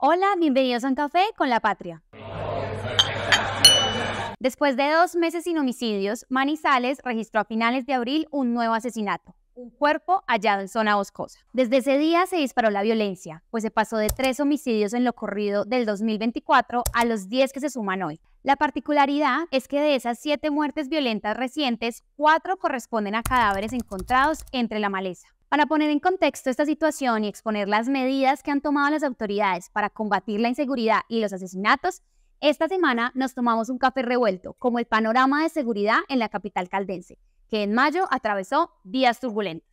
Hola, bienvenidos a Un Café con la Patria. Después de dos meses sin homicidios, Manizales registró a finales de abril un nuevo asesinato, un cuerpo hallado en zona boscosa. Desde ese día se disparó la violencia, pues se pasó de tres homicidios en lo corrido del 2024 a los diez que se suman hoy. La particularidad es que de esas siete muertes violentas recientes, cuatro corresponden a cadáveres encontrados entre la maleza. Para poner en contexto esta situación y exponer las medidas que han tomado las autoridades para combatir la inseguridad y los asesinatos, esta semana nos tomamos un café revuelto como el panorama de seguridad en la capital caldense, que en mayo atravesó días turbulentos.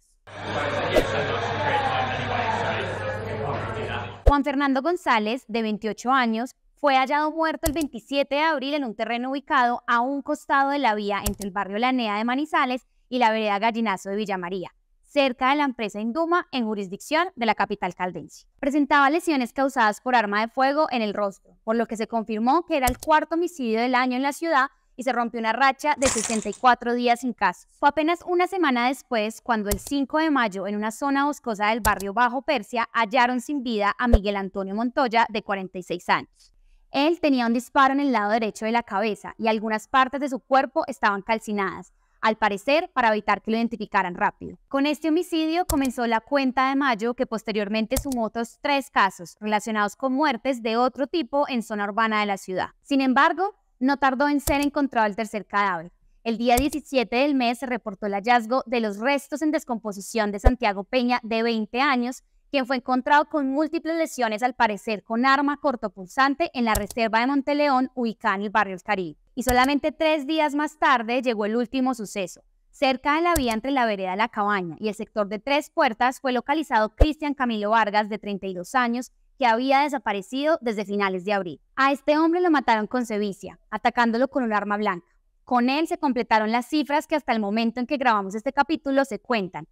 Juan Fernando González, de 28 años, fue hallado muerto el 27 de abril en un terreno ubicado a un costado de la vía entre el barrio Lanea de Manizales y la vereda Gallinazo de Villa María cerca de la empresa Induma en jurisdicción de la capital caldense. Presentaba lesiones causadas por arma de fuego en el rostro, por lo que se confirmó que era el cuarto homicidio del año en la ciudad y se rompió una racha de 64 días sin caso. Fue apenas una semana después cuando el 5 de mayo en una zona boscosa del barrio Bajo Persia hallaron sin vida a Miguel Antonio Montoya de 46 años. Él tenía un disparo en el lado derecho de la cabeza y algunas partes de su cuerpo estaban calcinadas, al parecer para evitar que lo identificaran rápido. Con este homicidio comenzó la cuenta de mayo que posteriormente sumó otros tres casos relacionados con muertes de otro tipo en zona urbana de la ciudad. Sin embargo, no tardó en ser encontrado el tercer cadáver. El día 17 del mes se reportó el hallazgo de los restos en descomposición de Santiago Peña de 20 años, quien fue encontrado con múltiples lesiones, al parecer con arma cortopulsante, en la reserva de Monteleón, ubicada en el barrio El Caribe. Y solamente tres días más tarde llegó el último suceso. Cerca de la vía entre la vereda La Cabaña y el sector de Tres Puertas fue localizado Cristian Camilo Vargas, de 32 años, que había desaparecido desde finales de abril. A este hombre lo mataron con cevicia, atacándolo con un arma blanca. Con él se completaron las cifras que hasta el momento en que grabamos este capítulo se cuentan,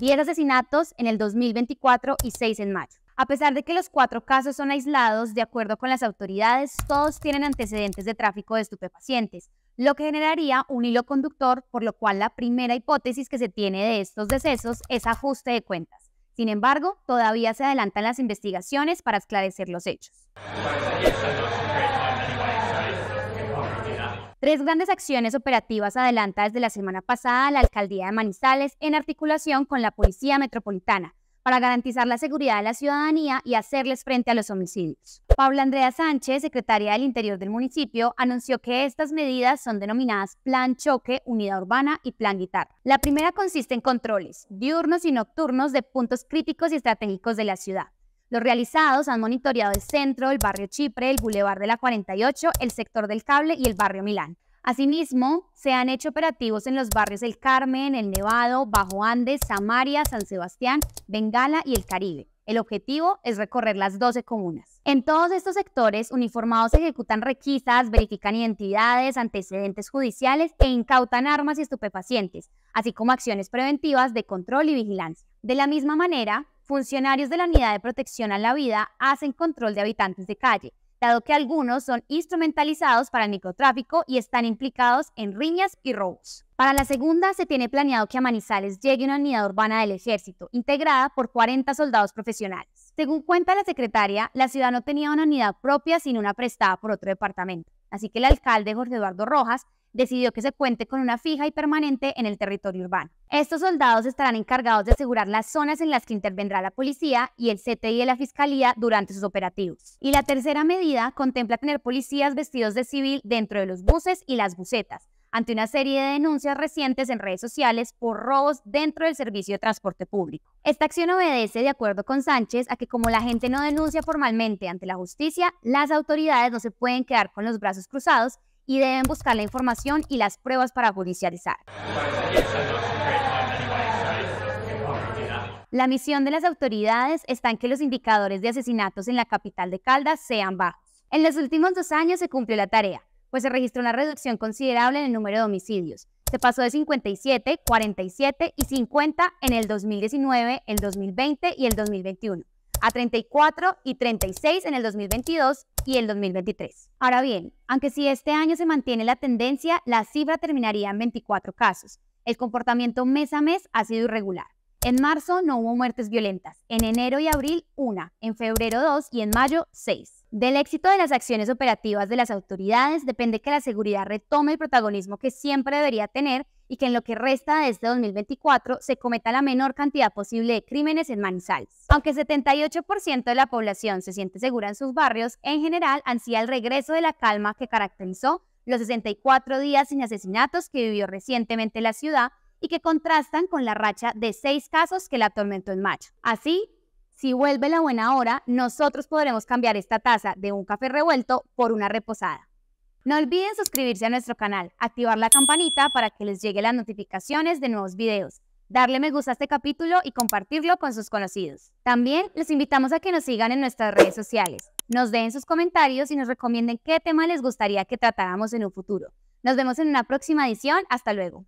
10 asesinatos en el 2024 y 6 en mayo. A pesar de que los cuatro casos son aislados, de acuerdo con las autoridades, todos tienen antecedentes de tráfico de estupefacientes, lo que generaría un hilo conductor, por lo cual la primera hipótesis que se tiene de estos decesos es ajuste de cuentas. Sin embargo, todavía se adelantan las investigaciones para esclarecer los hechos. Tres grandes acciones operativas adelanta desde la semana pasada la Alcaldía de Manizales en articulación con la Policía Metropolitana para garantizar la seguridad de la ciudadanía y hacerles frente a los homicidios. Paula Andrea Sánchez, secretaria del Interior del municipio, anunció que estas medidas son denominadas Plan Choque, Unidad Urbana y Plan Guitarra. La primera consiste en controles diurnos y nocturnos de puntos críticos y estratégicos de la ciudad. Los realizados han monitoreado el centro, el barrio Chipre, el Boulevard de la 48, el sector del cable y el barrio Milán. Asimismo, se han hecho operativos en los barrios El Carmen, El Nevado, Bajo Andes, Samaria, San Sebastián, Bengala y El Caribe. El objetivo es recorrer las 12 comunas. En todos estos sectores, uniformados ejecutan requisas, verifican identidades, antecedentes judiciales e incautan armas y estupefacientes, así como acciones preventivas de control y vigilancia. De la misma manera, funcionarios de la Unidad de Protección a la Vida hacen control de habitantes de calle, dado que algunos son instrumentalizados para el microtráfico y están implicados en riñas y robos. Para la segunda, se tiene planeado que a Manizales llegue una unidad urbana del ejército, integrada por 40 soldados profesionales. Según cuenta la secretaria, la ciudad no tenía una unidad propia, sino una prestada por otro departamento. Así que el alcalde Jorge Eduardo Rojas decidió que se cuente con una fija y permanente en el territorio urbano. Estos soldados estarán encargados de asegurar las zonas en las que intervendrá la policía y el CTI de la Fiscalía durante sus operativos. Y la tercera medida contempla tener policías vestidos de civil dentro de los buses y las busetas, ante una serie de denuncias recientes en redes sociales por robos dentro del servicio de transporte público. Esta acción obedece, de acuerdo con Sánchez, a que como la gente no denuncia formalmente ante la justicia, las autoridades no se pueden quedar con los brazos cruzados y deben buscar la información y las pruebas para judicializar. La misión de las autoridades está en que los indicadores de asesinatos en la capital de Caldas sean bajos. En los últimos dos años se cumplió la tarea, pues se registró una reducción considerable en el número de homicidios. Se pasó de 57, 47 y 50 en el 2019, el 2020 y el 2021 a 34 y 36 en el 2022 y el 2023. Ahora bien, aunque si este año se mantiene la tendencia, la cifra terminaría en 24 casos. El comportamiento mes a mes ha sido irregular. En marzo no hubo muertes violentas, en enero y abril una, en febrero dos y en mayo seis. Del éxito de las acciones operativas de las autoridades depende que la seguridad retome el protagonismo que siempre debería tener y que en lo que resta de este 2024 se cometa la menor cantidad posible de crímenes en Manizales. Aunque 78% de la población se siente segura en sus barrios, en general ansía el regreso de la calma que caracterizó los 64 días sin asesinatos que vivió recientemente la ciudad y que contrastan con la racha de seis casos que la atormentó en mayo. Así, si vuelve la buena hora, nosotros podremos cambiar esta taza de un café revuelto por una reposada. No olviden suscribirse a nuestro canal, activar la campanita para que les lleguen las notificaciones de nuevos videos, darle me gusta a este capítulo y compartirlo con sus conocidos. También les invitamos a que nos sigan en nuestras redes sociales, nos den sus comentarios y nos recomienden qué tema les gustaría que tratáramos en un futuro. Nos vemos en una próxima edición. Hasta luego.